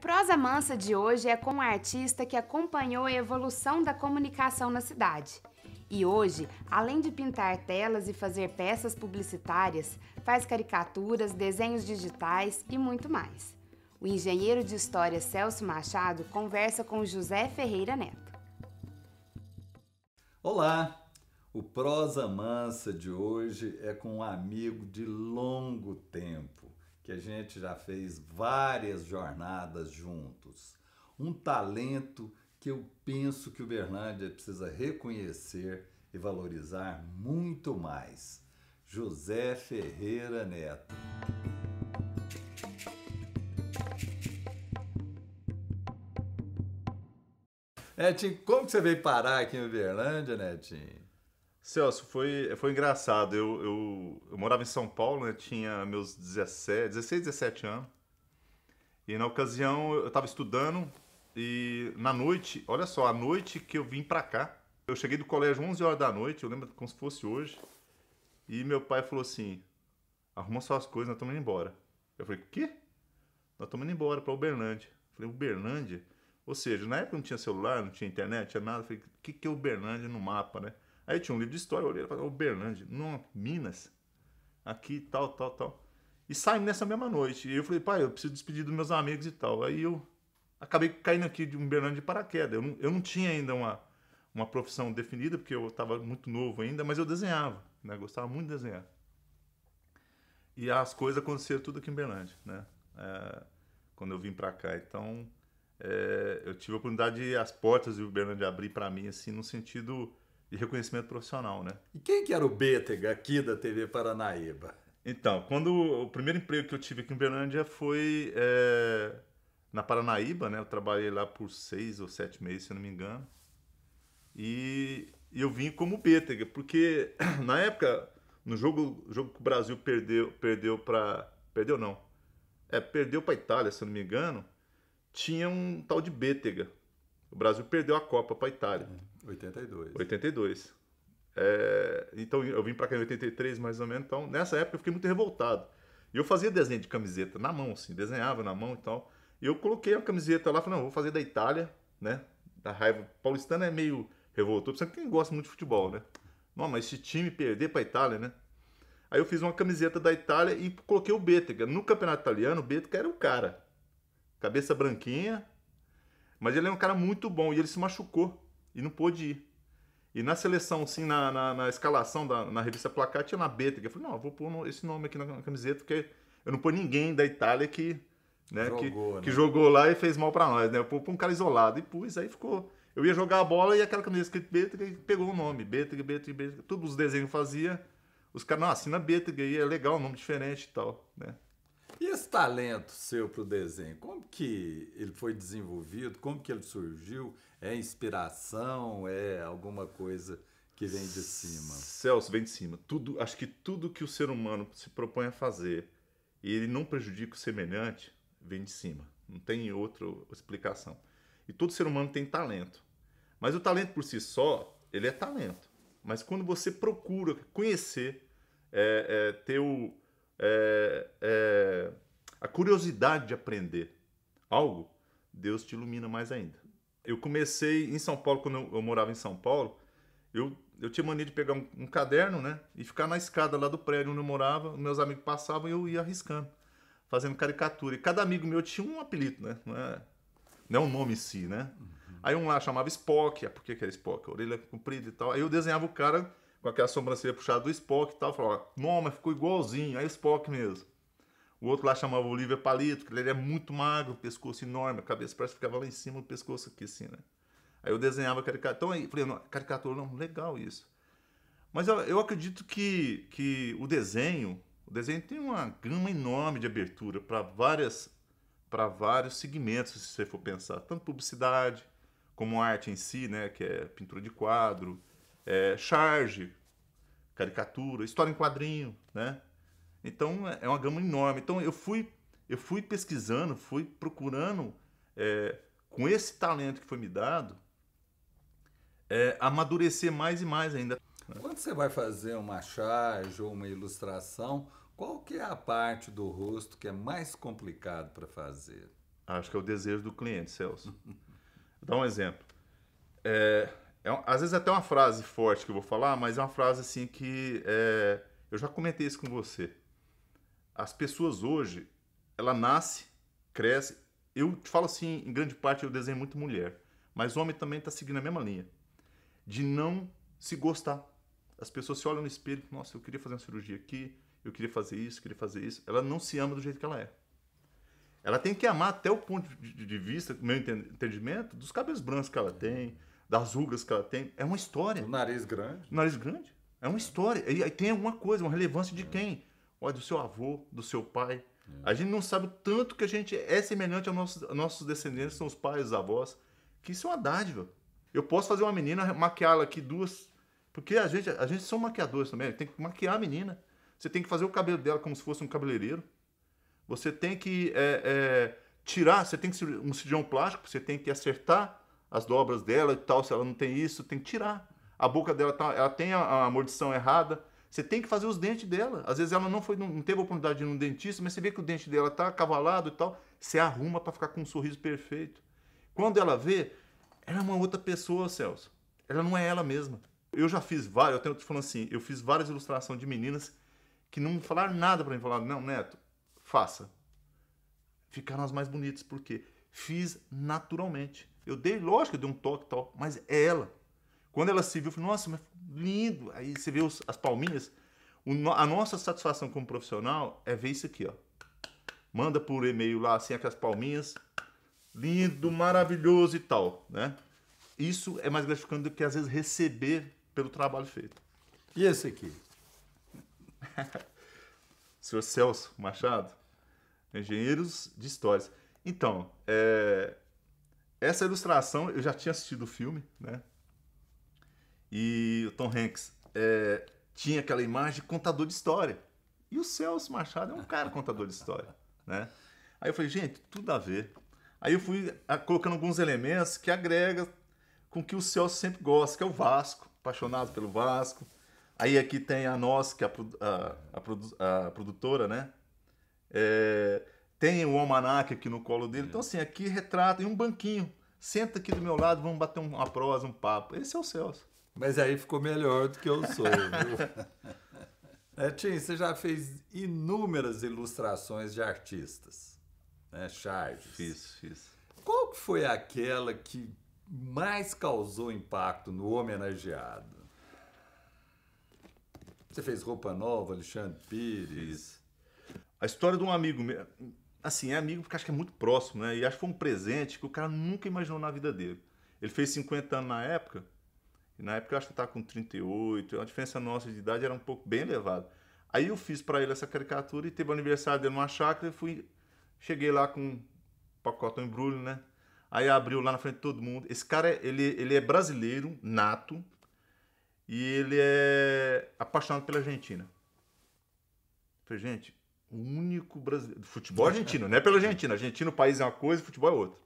Prosa Mansa de hoje é com um artista que acompanhou a evolução da comunicação na cidade. E hoje, além de pintar telas e fazer peças publicitárias, faz caricaturas, desenhos digitais e muito mais. O engenheiro de história Celso Machado conversa com José Ferreira Neto. Olá! O Prosa Mansa de hoje é com um amigo de longo tempo que a gente já fez várias jornadas juntos. Um talento que eu penso que o Berlândia precisa reconhecer e valorizar muito mais. José Ferreira Neto. Netinho, como você veio parar aqui em Uberlândia, Netinho? Celso, foi, foi engraçado. Eu, eu, eu morava em São Paulo, né? tinha meus 17, 16, 17 anos. E na ocasião eu estava estudando e na noite, olha só, a noite que eu vim para cá, eu cheguei do colégio 11 horas da noite, eu lembro como se fosse hoje. E meu pai falou assim: arruma suas coisas, nós estamos indo embora. Eu falei: o quê? Nós estamos indo embora para Uberlândia. Eu falei: Uberlândia? Ou seja, na época não tinha celular, não tinha internet, não tinha nada. Eu falei: o que, que é Uberlândia no mapa, né? Aí tinha um livro de história, eu olhei e falei, Uberlândia, não, Minas, aqui, tal, tal, tal. E saímos nessa mesma noite. E eu falei, pai, eu preciso despedir dos meus amigos e tal. Aí eu acabei caindo aqui de Uberlândia de paraquedas. Eu não, eu não tinha ainda uma, uma profissão definida, porque eu estava muito novo ainda, mas eu desenhava, né? Gostava muito de desenhar. E as coisas aconteceram tudo aqui em Uberlândia, né? É, quando eu vim para cá. Então, é, eu tive a oportunidade de as portas de Uberlândia abrir para mim, assim, no sentido e reconhecimento profissional, né? E quem que era o Betega aqui da TV Paranaíba? Então, quando o primeiro emprego que eu tive aqui em Berlândia foi é, na Paranaíba, né? Eu trabalhei lá por seis ou sete meses, se eu não me engano. E, e eu vim como Betega, porque na época, no jogo, jogo que o Brasil perdeu, perdeu para... Perdeu não. É, perdeu para Itália, se eu não me engano. Tinha um tal de Betega. O Brasil perdeu a Copa para Itália. Uhum. 82. 82. É, então eu vim para cá em 83 mais ou menos. Então nessa época eu fiquei muito revoltado. E eu fazia desenho de camiseta na mão, assim, desenhava na mão e tal. E eu coloquei a camiseta lá, falei, não, vou fazer da Itália, né? Da raiva. paulistana é meio revoltou, que quem gosta muito de futebol, né? Não, mas esse time perder para a Itália, né? Aí eu fiz uma camiseta da Itália e coloquei o Beto, No campeonato italiano, o Betega era o cara. Cabeça branquinha. Mas ele é um cara muito bom e ele se machucou. E não pôde ir. E na seleção, assim, na, na, na escalação da na revista Placar, tinha na Beta. eu falei, não, eu vou pôr esse nome aqui na, na camiseta, porque eu não pôr ninguém da Itália que, né, jogou, que, né? que jogou lá e fez mal para nós, né? Eu pôr um cara isolado. E pus, aí ficou. Eu ia jogar a bola e aquela camiseta escrita Betrig pegou o nome. Betrig, Betrig, Betrig. Todos os desenhos que fazia. Os caras, não, assina Betrig aí, é legal, um nome diferente e tal, né? E esse talento seu para o desenho, como que ele foi desenvolvido? Como que ele surgiu? É inspiração? É alguma coisa que vem de cima? Celso, vem de cima. Tudo, acho que tudo que o ser humano se propõe a fazer e ele não prejudica o semelhante, vem de cima. Não tem outra explicação. E todo ser humano tem talento. Mas o talento por si só, ele é talento. Mas quando você procura conhecer, é, é, ter o, é, é a curiosidade de aprender algo, Deus te ilumina mais ainda. Eu comecei em São Paulo, quando eu, eu morava em São Paulo, eu, eu tinha mania de pegar um, um, caderno, né? E ficar na escada lá do prédio onde eu morava, meus amigos passavam e eu ia arriscando, fazendo caricatura. E cada amigo meu tinha um apelido, né? Não é, não é um nome em si, né? Uhum. Aí um lá chamava Spock, é por que era Spock? A orelha comprida e tal. Aí eu desenhava o cara com aquela sobrancelha puxada do Spock e tal. Falava, não, mas ficou igualzinho, aí Spock mesmo. O outro lá chamava Olivia Palito, que ele é muito magro, pescoço enorme, a cabeça parece que ficava lá em cima do pescoço aqui, assim, né? Aí eu desenhava caricatura. Então aí, falei, não, caricatura não, legal isso. Mas eu, eu acredito que, que o desenho, o desenho tem uma gama enorme de abertura para várias para vários segmentos, se você for pensar, tanto publicidade como arte em si, né, que é pintura de quadro, é, charge, caricatura, história em quadrinho, né? Então é, é uma gama enorme. Então eu fui, eu fui pesquisando, fui procurando, é, com esse talento que foi me dado, é, amadurecer mais e mais ainda. Quando você vai fazer uma charge ou uma ilustração, qual que é a parte do rosto que é mais complicado para fazer? Acho que é o desejo do cliente, Celso. Vou dar um exemplo. É, é, às vezes é até uma frase forte que eu vou falar, mas é uma frase assim que é, eu já comentei isso com você as pessoas hoje, ela nasce, cresce. Eu te falo assim, em grande parte eu desenho muito mulher, mas homem também está seguindo a mesma linha. De não se gostar. As pessoas se olham no espelho, nossa, eu queria fazer uma cirurgia aqui, eu queria fazer isso, queria fazer isso. Ela não se ama do jeito que ela é. Ela tem que amar até o ponto de vista, meu entendimento, dos cabelos brancos que ela tem, das rugas que ela tem. É uma história. O nariz grande. O nariz grande. É uma história. E aí tem alguma coisa, uma relevância de é. quem? olha, do seu avô, do seu pai. É. A gente não sabe o tanto que a gente é semelhante aos nossos, aos nossos descendentes, são os pais, os avós, que isso é uma dádiva. Eu posso fazer uma menina, maquiá-la aqui duas, porque a gente, a gente são maquiadores também, tem que maquiar a menina. Você tem que fazer o cabelo dela como se fosse um cabeleireiro. Você tem que é, é, tirar, você tem que ser um cirurgião plástico, você tem que acertar as dobras dela e tal, se ela não tem isso, tem que tirar. A boca dela tá, ela tem a, a mordição errada, você tem que fazer os dentes dela. Às vezes ela não foi, não teve oportunidade de ir num dentista, mas você vê que o dente dela tá cavalado e tal, você arruma para ficar com um sorriso perfeito. Quando ela vê, ela é uma outra pessoa, Celso. Ela não é ela mesma. Eu já fiz várias, eu tenho te falando assim, eu fiz várias ilustrações de meninas que não falaram nada para mim, falaram: "Não, Neto, faça". Ficaram as mais bonitas porque fiz naturalmente. Eu dei, lógico, eu dei um toque e tal, mas é ela. Quando ela se viu, eu falei, nossa, mas lindo. Aí você vê os, as palminhas. O, a nossa satisfação como profissional é ver isso aqui, ó. Manda por e-mail lá, assim, aquelas palminhas. Lindo, maravilhoso e tal, né? Isso é mais gratificante do que, às vezes, receber pelo trabalho feito. E esse aqui? Senhor Celso Machado, Engenheiros de Histórias. Então, é... essa ilustração, eu já tinha assistido o filme, né? E o Tom Hanks é, tinha aquela imagem de contador de história. E o Celso Machado é um cara contador de história, né? Aí eu falei, gente, tudo a ver. Aí eu fui ah, colocando alguns elementos que agrega com que o Celso sempre gosta, que é o Vasco, apaixonado pelo Vasco. Aí aqui tem a nós, que é a, a, a produtora, né? É, tem o almanac aqui no colo dele. Então, assim, aqui retrata em um banquinho. Senta aqui do meu lado, vamos bater uma prosa, um papo. Esse é o Celso. Mas aí ficou melhor do que eu sou, viu? é, Tim, você já fez inúmeras ilustrações de artistas, né? Charges. Fiz, fiz. Qual que foi aquela que mais causou impacto no homenageado? Você fez roupa nova, Alexandre Pires. Fiz. A história de um amigo meu. Assim, é amigo porque acho que é muito próximo, né? E acho que foi um presente que o cara nunca imaginou na vida dele. Ele fez 50 anos na época e na época eu acho que eu estava com 38, a diferença nossa de idade era um pouco bem elevada. Aí eu fiz para ele essa caricatura e teve o aniversário dele numa chácara e fui. Cheguei lá com um pacote, um embrulho, né? Aí abriu lá na frente de todo mundo. Esse cara, é, ele, ele é brasileiro, nato, e ele é apaixonado pela Argentina. falei, gente, o único brasileiro. Futebol argentino, não é pela Argentina. Argentina, o país é uma coisa, futebol é outra.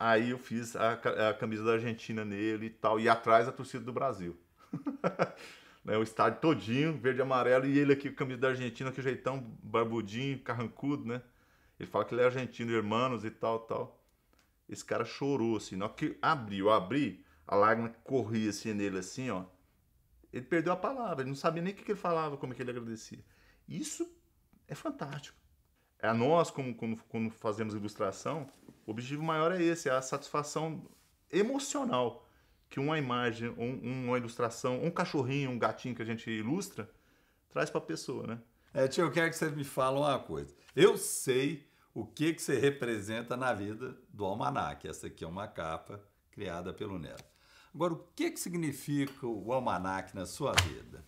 Aí eu fiz a, a camisa da Argentina nele e tal, e atrás a torcida do Brasil. né, o estádio todinho, verde e amarelo, e ele aqui com a camisa da Argentina, que jeitão barbudinho, carrancudo, né? Ele fala que ele é argentino, irmãos e tal, tal. Esse cara chorou, assim, na hora que abriu, abri, a lágrima corria assim nele, assim, ó. Ele perdeu a palavra, ele não sabia nem o que, ele falava, como é que ele agradecia. Isso é fantástico. É a nós, como, como, como fazemos ilustração, objetivo maior é esse, é a satisfação emocional que uma imagem, um, uma ilustração, um cachorrinho, um gatinho que a gente ilustra, traz para a pessoa, né? É, tio, eu quero que você me fale uma coisa. Eu sei o que, que você representa na vida do almanac. Essa aqui é uma capa criada pelo Neto. Agora, o que, que significa o almanac na sua vida?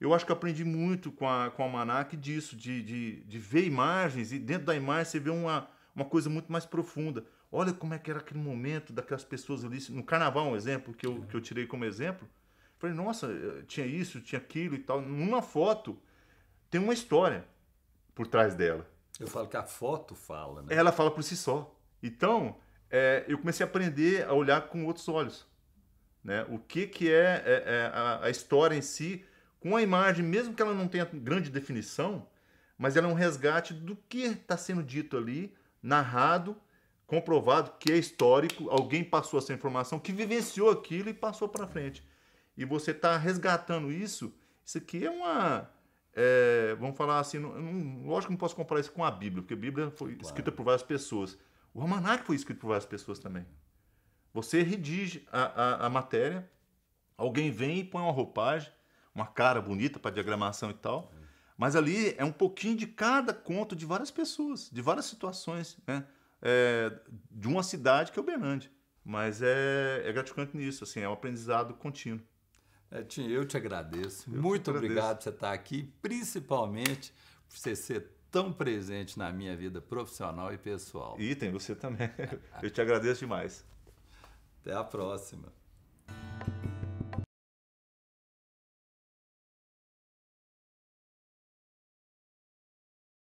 Eu acho que aprendi muito com, a, com o almanac disso, de, de, de ver imagens e dentro da imagem você vê uma, uma coisa muito mais profunda. Olha como é que era aquele momento daquelas pessoas ali. No carnaval, um exemplo que eu, é. que eu tirei como exemplo. Falei, nossa, eh, tinha isso, tinha aquilo e tal. Numa foto tem uma história por trás dela. Eu falo que a foto fala, né? Ela fala por si só. Então, é, eu comecei a aprender a olhar com outros olhos. Né? O que, que é, é, é a, a, história em si, com a imagem, mesmo que ela não tenha grande definição, mas ela é um resgate do que está sendo dito ali, narrado, comprovado, que é histórico, alguém passou essa informação, que vivenciou aquilo e passou para frente. E você está resgatando isso, isso aqui é uma. É, vamos falar assim, não, não, lógico que não posso comparar isso com a Bíblia, porque a Bíblia foi claro. escrita por várias pessoas. O Almanac foi escrito por várias pessoas também. Você redige a, a, a matéria, alguém vem e põe uma roupagem, uma cara bonita para diagramação e tal. Mas ali é um pouquinho de cada conto de várias pessoas, de várias situações, né? É, de uma cidade que é o Uberlândia. Mas é, é gratificante nisso, assim, é um aprendizado contínuo. É, eu te agradeço. Eu Muito te agradeço. obrigado por você estar aqui, principalmente por você ser tão presente na minha vida profissional e pessoal. E tem você também. Eu te agradeço demais. Até a próxima.